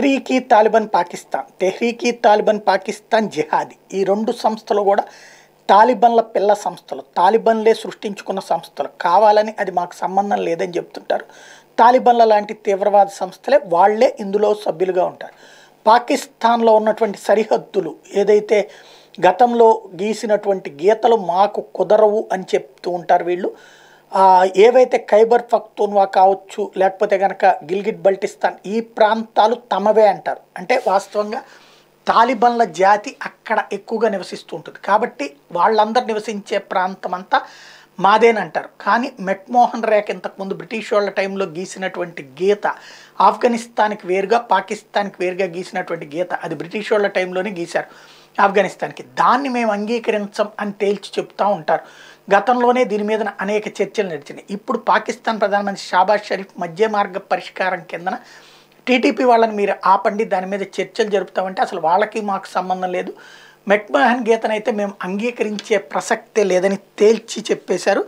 తెహ్రీకి తాలిబాన్ పాకిస్తాన్ తెహ్రీకి తాలిబాన్ పాకిస్తాన్ జిహాది ఈ రెండు సంస్థలు కూడా తాలిబన్ల పిల్ల సంస్థలు తాలిబన్లే సృష్టించుకున్న సంస్థలు కావాలని అది మాకు సంబంధం లేదని చెప్తుంటారు తాలిబన్ల లాంటి తీవ్రవాద సంస్థలే వాళ్లే ఇందులో సభ్యులుగా ఉంటారు పాకిస్తాన్లో ఉన్నటువంటి సరిహద్దులు ఏదైతే గతంలో గీసినటువంటి గీతలు మాకు కుదరవు అని చెప్తూ ఉంటారు వీళ్ళు ఏవైతే ఖైబర్ పఖ్తూన్వా కావచ్చు లేకపోతే కనుక గిల్గిట్ బల్టిస్తాన్ ఈ ప్రాంతాలు తమవే అంటారు అంటే వాస్తవంగా తాలిబన్ల జాతి అక్కడ ఎక్కువగా నివసిస్తూ ఉంటుంది కాబట్టి వాళ్ళందరూ నివసించే ప్రాంతం అంతా మాదేనంటారు కానీ మెట్మోహన్ రేఖ ఇంతకుముందు బ్రిటిష్ వాళ్ళ టైంలో గీసినటువంటి గీత ఆఫ్ఘనిస్తాన్కి వేరుగా పాకిస్తాన్కి వేరుగా గీసినటువంటి గీత అది బ్రిటిష్ వాళ్ళ టైంలోనే గీశారు ఆఫ్ఘనిస్తాన్కి దాన్ని మేము అంగీకరించం అని తేల్చి చెప్తూ ఉంటారు గతంలోనే దీని మీద అనేక చర్చలు నడిచినాయి ఇప్పుడు పాకిస్తాన్ ప్రధానమంత్రి షాబాజ్ షరీఫ్ మధ్య మార్గ పరిష్కారం కిందన టీడీపీ వాళ్ళని మీరు ఆపండి దాని మీద చర్చలు జరుపుతామంటే అసలు వాళ్ళకి మాకు సంబంధం లేదు మెక్మోహన్ గీతనైతే మేము అంగీకరించే ప్రసక్తే లేదని తేల్చి చెప్పేశారు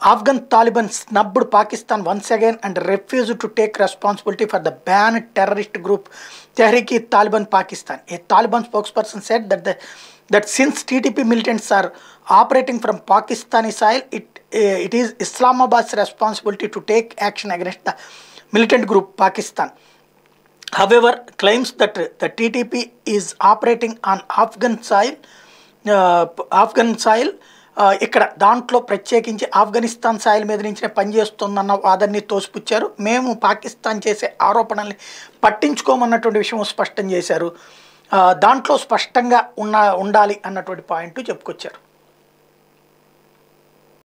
Afghan Taliban snubbed Pakistan once again and refused to take responsibility for the banned terrorist group Tehreek-e-Taliban Pakistan. A Taliban spokesperson said that the that since TTP militants are operating from Pakistani soil, it, uh, it is Islamabad's responsibility to take action against the militant group Pakistan. However, claims that the TTP is operating on Afghan soil, uh, Afghan soil ఇక్కడ దాంట్లో ప్రత్యేకించి Afghanistan soil మీద నుంచే పనిచేస్తుందన్న వాదన్ని తోసిపుచ్చారు మేము పాకిస్తాన్ చేసే ఆరోపణల్ని పట్టించుకోమన్నటువంటి విషయం స్పష్టం చేశారు దాంట్లో స్పష్టంగా ఉన్న ఉండాలి అన్నటువంటి పాయింట్ చెప్పుకొచ్చారు